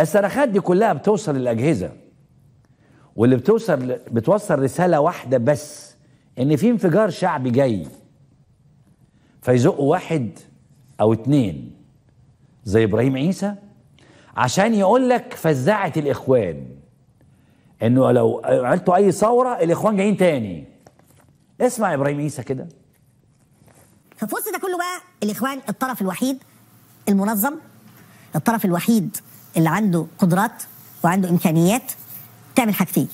الصرخات دي كلها بتوصل للاجهزه واللي بتوصل بتوصل رساله واحده بس ان في انفجار شعبي جاي فيزقوا واحد او اتنين زي ابراهيم عيسى عشان يقول لك فزعه الاخوان انه لو عملتوا اي ثوره الاخوان جايين تاني اسمع ابراهيم عيسى كده ففي وسط ده كله بقى الاخوان الطرف الوحيد المنظم الطرف الوحيد اللي عنده قدرات وعنده امكانيات تعمل حاجتين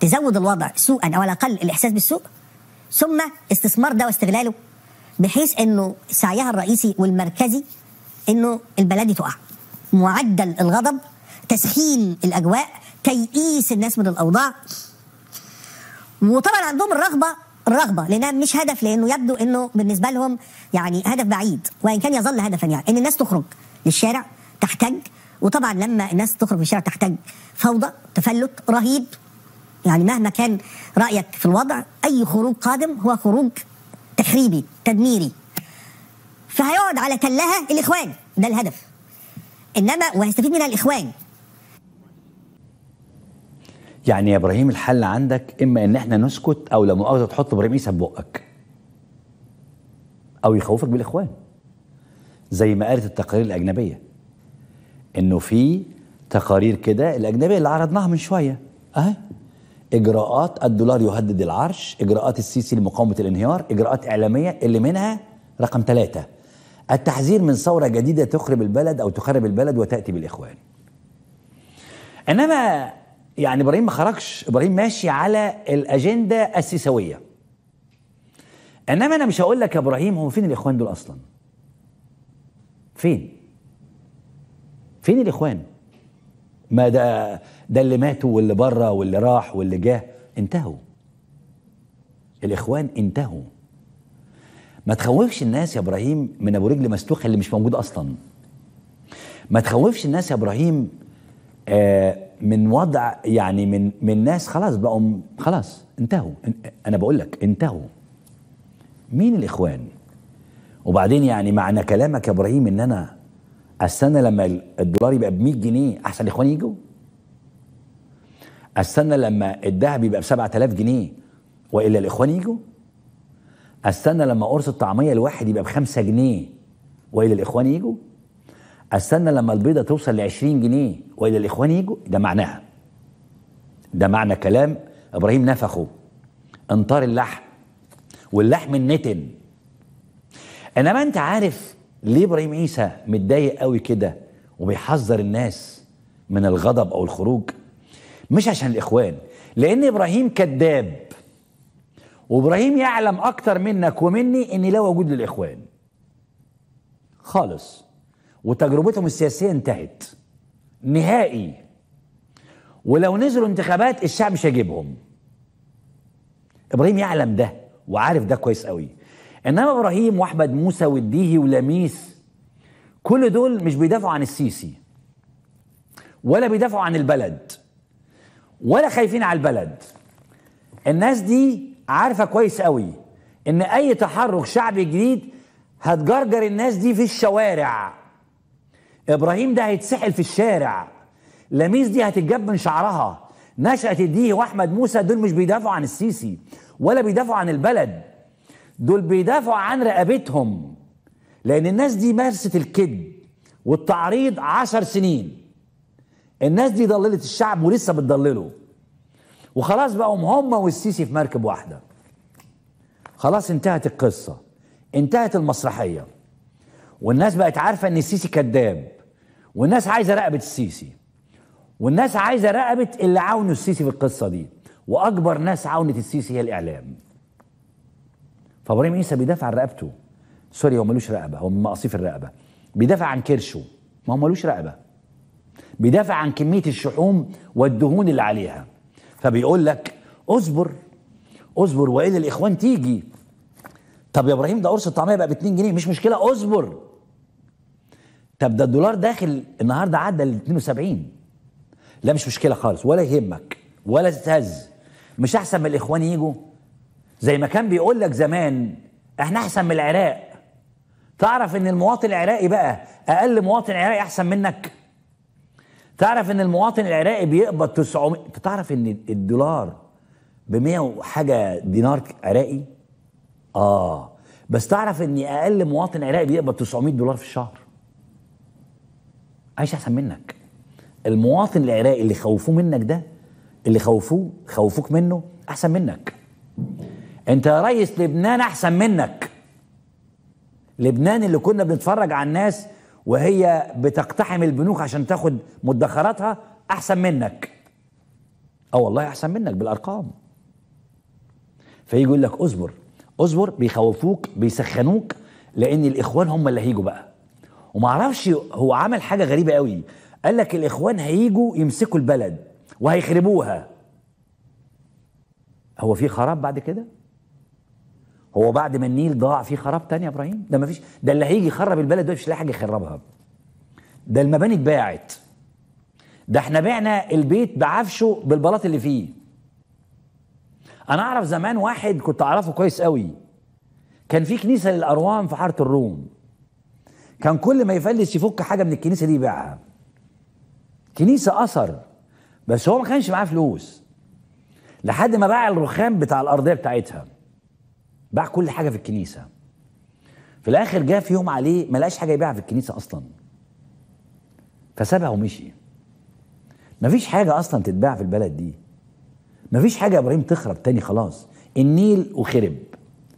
تزود الوضع سوءا او على الاقل الاحساس بالسوء ثم استثمار ده واستغلاله بحيث انه سعيها الرئيسي والمركزي انه البلد دي تقع معدل الغضب تسخين الاجواء تيئيس الناس من الاوضاع وطبعا عندهم الرغبه الرغبه لانها مش هدف لانه يبدو انه بالنسبه لهم يعني هدف بعيد وان كان يظل هدفا يعني ان الناس تخرج للشارع تحتج وطبعا لما الناس تخرج في الشارع تحتاج فوضى تفلت رهيب يعني مهما كان رايك في الوضع اي خروج قادم هو خروج تخريبي تدميري فهيقعد على كلها الاخوان ده الهدف انما وهيستفيد منها الاخوان يعني يا ابراهيم الحل عندك اما ان احنا نسكت او لا مؤاخذه تحط برميسه بقك او يخوفك بالاخوان زي ما قالت التقارير الاجنبيه انه في تقارير كده الاجنبيه اللي عرضناها من شويه اه اجراءات الدولار يهدد العرش اجراءات السيسي لمقاومه الانهيار اجراءات اعلاميه اللي منها رقم ثلاثة التحذير من ثوره جديده تخرب البلد او تخرب البلد وتاتي بالاخوان انما يعني ابراهيم ما خرجش ابراهيم ماشي على الاجنده السيسويه انما انا مش هقول لك يا ابراهيم هو فين الاخوان دول اصلا فين فين الإخوان ما ده ده اللي ماتوا واللي بره واللي راح واللي جه انتهوا الإخوان انتهوا ما تخوفش الناس يا إبراهيم من أبو رجل مستوخة اللي مش موجود أصلا ما تخوفش الناس يا إبراهيم آه من وضع يعني من من ناس خلاص بقوا خلاص انتهوا انا بقول لك انتهوا مين الاخوان وبعدين يعني معنى كلامك يا ابراهيم ان انا استنى لما الدولار يبقى ب 100 جنيه احسن الاخوان يجوا استنى لما الذهب يبقى ب 7000 جنيه والا الاخوان يجوا استنى لما قرص الطعميه الواحد يبقى ب 5 جنيه والا الاخوان يجوا استنى لما البيضه توصل ل 20 جنيه والا الاخوان يجوا ده معناها ده معنى كلام ابراهيم نفخه انطار اللحم واللحم النتن انما انت عارف ليه ابراهيم عيسى متضايق قوي كده وبيحذر الناس من الغضب او الخروج مش عشان الاخوان لان ابراهيم كذاب وابراهيم يعلم اكتر منك ومني ان لا وجود للاخوان خالص وتجربتهم السياسيه انتهت نهائي ولو نزلوا انتخابات الشعب مش هيجيبهم ابراهيم يعلم ده وعارف ده كويس قوي انما ابراهيم واحمد موسى والديهي ولميس كل دول مش بيدافعوا عن السيسي ولا بيدافعوا عن البلد ولا خايفين على البلد الناس دي عارفه كويس قوي ان اي تحرك شعبي جديد هتجرجر الناس دي في الشوارع ابراهيم ده هيتسحل في الشارع لميس دي هتتجاب من شعرها نشأة الديه واحمد موسى دول مش بيدافعوا عن السيسي ولا بيدافعوا عن البلد دول بيدافعوا عن رقبتهم لأن الناس دي مارست الكذب والتعريض عشر سنين الناس دي ضللت الشعب ولسه بتضلله وخلاص بقوا هم والسيسي في مركب واحدة خلاص انتهت القصة انتهت المسرحية والناس بقت عارفة ان السيسي كذاب والناس عايزة رقبة السيسي والناس عايزة رقبة اللي عاونوا السيسي في القصة دي واكبر ناس عاونت السيسي هي الاعلام فابراهيم عيسى بيدافع عن رقبته سوري هو ملوش رقبه هو من مقاصيف الرقبه بيدافع عن كرشه ما هو ملوش رقبه بيدافع عن كميه الشحوم والدهون اللي عليها فبيقول لك اصبر اصبر والا الاخوان تيجي طب يا ابراهيم ده قرص الطعميه بقى ب 2 جنيه مش مشكله اصبر طب ده الدولار داخل النهارده عدى ل 72 لا مش مشكله خالص ولا يهمك ولا تهز مش احسن من الاخوان يجوا زي ما كان بيقول لك زمان احنا احسن من العراق تعرف ان المواطن العراقي بقى اقل مواطن عراقي احسن منك تعرف ان المواطن العراقي بيقبض 900 تعرف ان الدولار ب 100 وحاجه دينار عراقي اه بس تعرف ان اقل مواطن عراقي بيقبض 900 دولار في الشهر عايش احسن منك المواطن العراقي اللي خوفوه منك ده اللي خوفوه خوفوك منه احسن منك انت يا ريس لبنان احسن منك لبنان اللي كنا بنتفرج على الناس وهي بتقتحم البنوك عشان تاخد مدخراتها احسن منك اه والله احسن منك بالارقام فيجي يقول لك اصبر اصبر بيخوفوك بيسخنوك لان الاخوان هم اللي هيجوا بقى ومعرفش هو عمل حاجه غريبه قوي قال لك الاخوان هيجوا يمسكوا البلد وهيخربوها هو في خراب بعد كده هو بعد ما النيل ضاع في خراب تاني يا ابراهيم ده ما فيش ده اللي هيجي يخرب البلد ده مش لاقي حاجه يخربها ده المباني اتباعت ده احنا بعنا البيت بعفشه بالبلاط اللي فيه انا اعرف زمان واحد كنت اعرفه كويس قوي كان في كنيسه للاروام في حاره الروم كان كل ما يفلس يفك حاجه من الكنيسه دي يبيعها كنيسه اثر بس هو ما كانش معاه فلوس لحد ما باع الرخام بتاع الارضيه بتاعتها باع كل حاجه في الكنيسه في الاخر جه في يوم عليه ما لقاش حاجه يبيعها في الكنيسه اصلا فسابها ومشي مفيش حاجه اصلا تتباع في البلد دي مفيش حاجه يا ابراهيم تخرب تاني خلاص النيل وخرب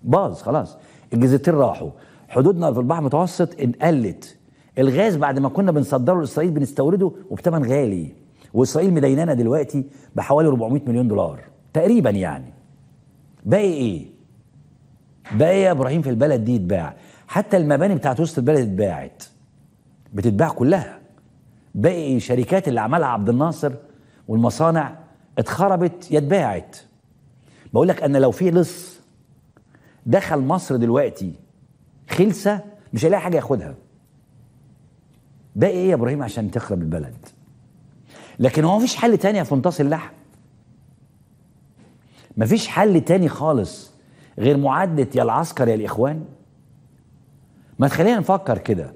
باظ خلاص الجزيرتين راحوا حدودنا في البحر المتوسط انقلت الغاز بعد ما كنا بنصدره لاسرائيل بنستورده وبثمن غالي واسرائيل مدينانا دلوقتي بحوالي 400 مليون دولار تقريبا يعني باقي ايه بقى يا ابراهيم في البلد دي يتباع حتى المباني بتاعت وسط البلد اتباعت بتتباع كلها باقي شركات اللي عملها عبد الناصر والمصانع اتخربت يا اتباعت بقول لك ان لو في لص دخل مصر دلوقتي خلسه مش هيلاقي حاجه ياخدها باقي ايه يا ابراهيم عشان تخرب البلد لكن هو مفيش حل تاني يا فنطاس اللحم مفيش حل تاني خالص غير معادله يا العسكر يا الاخوان ما تخلينا نفكر كده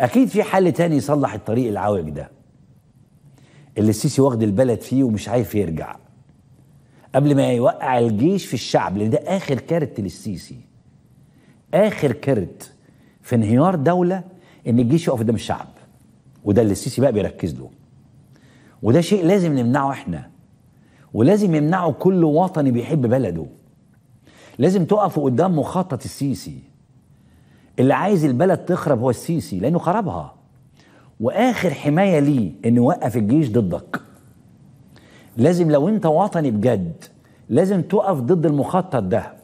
اكيد في حل تاني يصلح الطريق العوج ده اللي السيسي واخد البلد فيه ومش عارف يرجع قبل ما يوقع الجيش في الشعب لان ده اخر كارت للسيسي اخر كارت في انهيار دوله ان الجيش يقف قدام الشعب وده اللي السيسي بقى بيركز له وده شيء لازم نمنعه احنا ولازم يمنعه كل وطني بيحب بلده لازم تقفوا قدام مخطط السيسي اللي عايز البلد تخرب هو السيسي لانه خربها واخر حمايه ليه انه يوقف الجيش ضدك لازم لو انت وطني بجد لازم تقف ضد المخطط ده